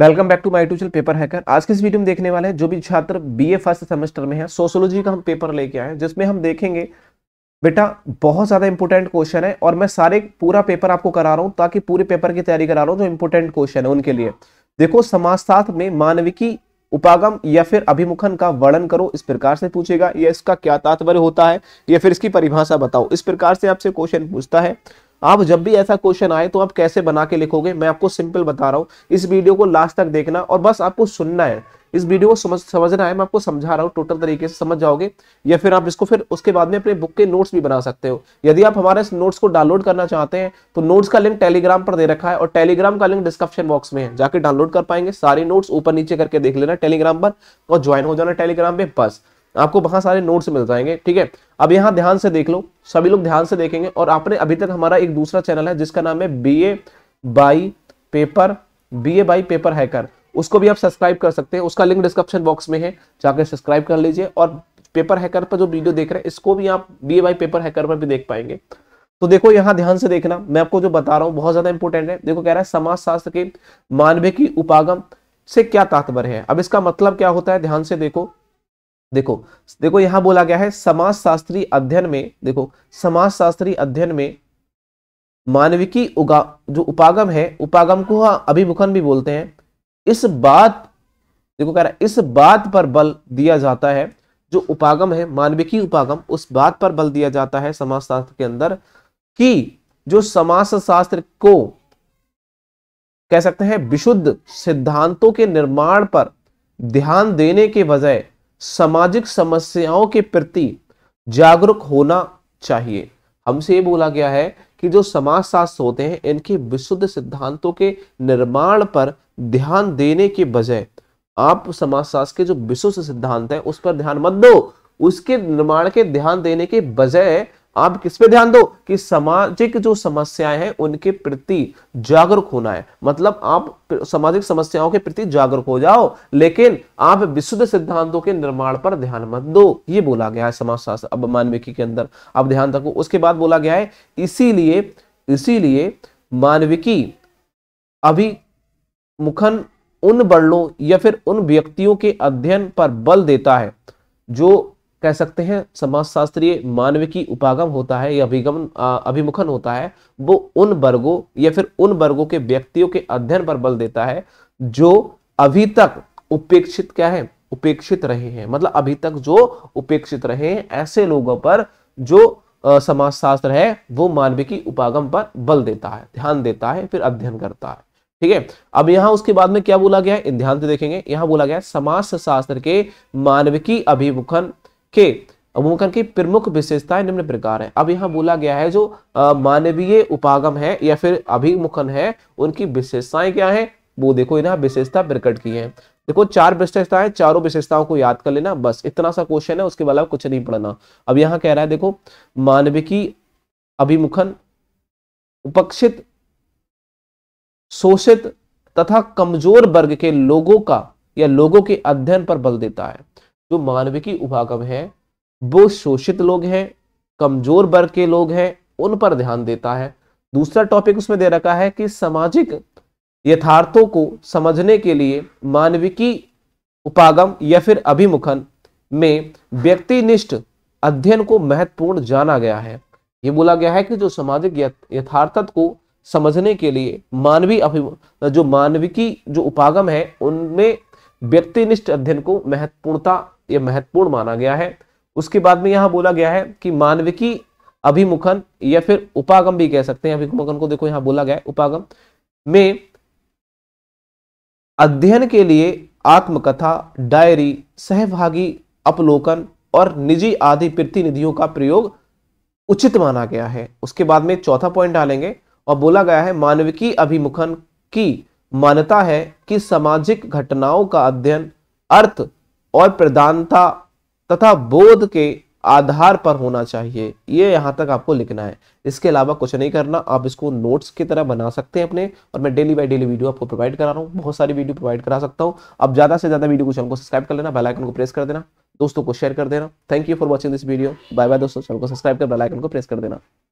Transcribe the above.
welcome back to my YouTube paper hacker आज के इस वीडियो में देखने वाले हैं जो भी छात्र बीए फर्स्ट सेमेस्टर में है सोशोलॉजी का हम पेपर लेके आए हैं जिसमें हम देखेंगे बेटा बहुत ज़्यादा इंपॉर्टेंट क्वेश्चन है और मैं सारे पूरा पेपर आपको करा रहा हूँ ताकि पूरे पेपर की तैयारी करा रहा हूँ जो इंपोर्टेंट क्वेश्चन है उनके लिए देखो समाजशास्त्र में मानविकी उपागम या फिर अभिमुखन का वर्णन करो इस प्रकार से पूछेगा या इसका क्या तात्पर्य होता है या फिर इसकी परिभाषा बताओ इस प्रकार से आपसे क्वेश्चन पूछता है आप जब भी ऐसा क्वेश्चन आए तो आप कैसे बना के लिखोगे मैं आपको सिंपल बता रहा हूँ इस वीडियो को लास्ट तक देखना और बस आपको सुनना है इस वीडियो को समझ समझना है मैं आपको समझा रहा हूँ टोटल तरीके से समझ जाओगे या फिर आप इसको फिर उसके बाद में अपने बुक के नोट्स भी बना सकते हो यदि आप हमारे इस नोट्स को डाउनलोड करना चाहते हैं तो नोट्स का लिंक टेलीग्राम पर दे रखा है और टेलीग्राम का लिंक डिस्क्रिप्शन बॉक्स में है जाकर डाउनलोड कर पाएंगे सारे नोट्स ऊपर नीचे करके देख लेना टेलीग्राम पर और ज्वाइन हो जाना टेलीग्राम पे बस आपको बहुत सारे नोट्स मिल जाएंगे ठीक है अब यहाँ ध्यान से देख लो सभी लोग ध्यान से देखेंगे और आपने अभी तक हमारा एक दूसरा चैनल है जिसका नाम है B A by paper B A by paper hacker उसको भी आप सब्सक्राइब कर सकते हैं उसका लिंक डिस्क्रिप्शन बॉक्स में है जाकर सब्सक्राइब कर लीजिए और पेपर हैकर पर जो वीडियो देख रहे हैं इसको भी आप B A by paper hacker पर भी देख पाएंगे तो देखो यहाँ ध्यान से देखना मैं आपको जो बता रहा हूँ बहुत ज्यादा इंपॉर्टेंट है देखो कह रहा है समाज शास्त्र के मानवीय की उपागम से क्या तात्पर्य है अब इसका मतलब क्या होता है ध्यान से देखो देखो देखो यहां बोला गया है समाज शास्त्री अध्ययन में देखो समाज शास्त्री अध्ययन में मानविकी उगा जो उपागम है उपागम को हाँ अभिमुखन भी बोलते हैं इस बात देखो कह रहा है इस बात पर बल दिया जाता है जो उपागम है मानविकी उपागम उस बात पर बल दिया जाता है समाजशास्त्र के अंदर कि जो समाजशास्त्र को कह सकते हैं विशुद्ध सिद्धांतों के निर्माण पर ध्यान देने के बजाय सामाजिक समस्याओं के प्रति जागरूक होना चाहिए हमसे ये बोला गया है कि जो समाज शास्त्र होते हैं इनके विशुद्ध सिद्धांतों के निर्माण पर ध्यान देने के बजाय आप समाज शास्त्र के जो विशुद्ध सिद्धांत है उस पर ध्यान मत दो उसके निर्माण के ध्यान देने के बजाय आप किस पे ध्यान दो कि सामाजिक जो समस्याएं हैं उनके प्रति जागरूक होना है मतलब आप सामाजिक समस्याओं के प्रति जागरूक हो जाओ लेकिन आप विशुद्ध सिद्धांतों के निर्माण पर ध्यान मत दो ये बोला गया है शास्त्र अब मानविकी के अंदर आप ध्यान रखो उसके बाद बोला गया है इसीलिए इसीलिए मानविकी अभी मुखन उन वर्णों या फिर उन व्यक्तियों के अध्ययन पर बल देता है जो कह सकते हैं समाजशास्त्रीय की उपागम होता है या अभिगम अभिमुखन होता है वो उन वर्गों या फिर उन वर्गों के व्यक्तियों के अध्ययन पर बल देता है जो अभी तक उपेक्षित क्या है उपेक्षित रहे हैं मतलब अभी तक जो उपेक्षित रहे हैं ऐसे लोगों पर जो समाजशास्त्र है वो मानविकी उपागम पर बल देता है ध्यान देता है फिर अध्ययन करता है ठीक है अब यहां उसके बाद में क्या बोला गया है ध्यान से देखेंगे यहां बोला गया है समाज शास्त्र के मानविकी अभिमुखन के अबूबकर की प्रमुख विशेषताएं निम्न प्रकार है अब यहाँ बोला गया है जो मानवीय उपागम है या फिर अभिमुखन है उनकी विशेषताएं क्या है वो देखो इन्हें विशेषता प्रकट की है देखो चार विशेषताएं चारों विशेषताओं को याद कर लेना बस इतना सा क्वेश्चन है उसके अलावा कुछ नहीं पढ़ना अब यहाँ कह रहा है देखो मानविकी अभिमुखन उपक्षित शोषित तथा कमजोर वर्ग के लोगों का या लोगों के अध्ययन पर बल देता है जो मानविकी उपागम है वो शोषित लोग हैं कमजोर वर्ग के लोग हैं उन पर ध्यान देता है दूसरा टॉपिक उसमें दे रखा है कि सामाजिक यथार्थों को समझने के लिए मानविकी उपागम या फिर अभिमुखन में व्यक्तिनिष्ठ अध्ययन को महत्वपूर्ण जाना गया है ये बोला गया है कि जो सामाजिक यथार्थ को समझने के लिए मानवीय अभि जो मानविकी जो उपागम है उनमें व्यक्तिनिष्ठ अध्ययन को महत्वपूर्णता यह महत्वपूर्ण माना गया है उसके बाद में यहां बोला गया है कि मानविकी अभिमुखन या फिर उपागम भी कह सकते हैं अभिमुखन को देखो यहां बोला गया है उपागम में अध्ययन के लिए आत्मकथा डायरी सहभागी अपलोकन और निजी आदि प्रतिनिधियों का प्रयोग उचित माना गया है उसके बाद में चौथा पॉइंट डालेंगे और बोला गया है मानविकी अभिमुखन की मान्यता है कि सामाजिक घटनाओं का अध्ययन अर्थ और प्रधानता तथा बोध के आधार पर होना चाहिए ये यहाँ तक आपको लिखना है इसके अलावा कुछ नहीं करना आप इसको नोट्स की तरह बना सकते हैं अपने और मैं डेली बाय डेली वीडियो आपको प्रोवाइड करा रहा हूँ बहुत सारी वीडियो प्रोवाइड करा सकता हूँ अब ज़्यादा से ज़्यादा वीडियो को चैनल को सब्सक्राइब कर लेना बेलाइकन को प्रेस कर देना दोस्तों को शेयर कर देना thank you for watching this video bye bye दोस्तों चैनल को सब्सक्राइब कर बेलाइकन को प्रेस कर देना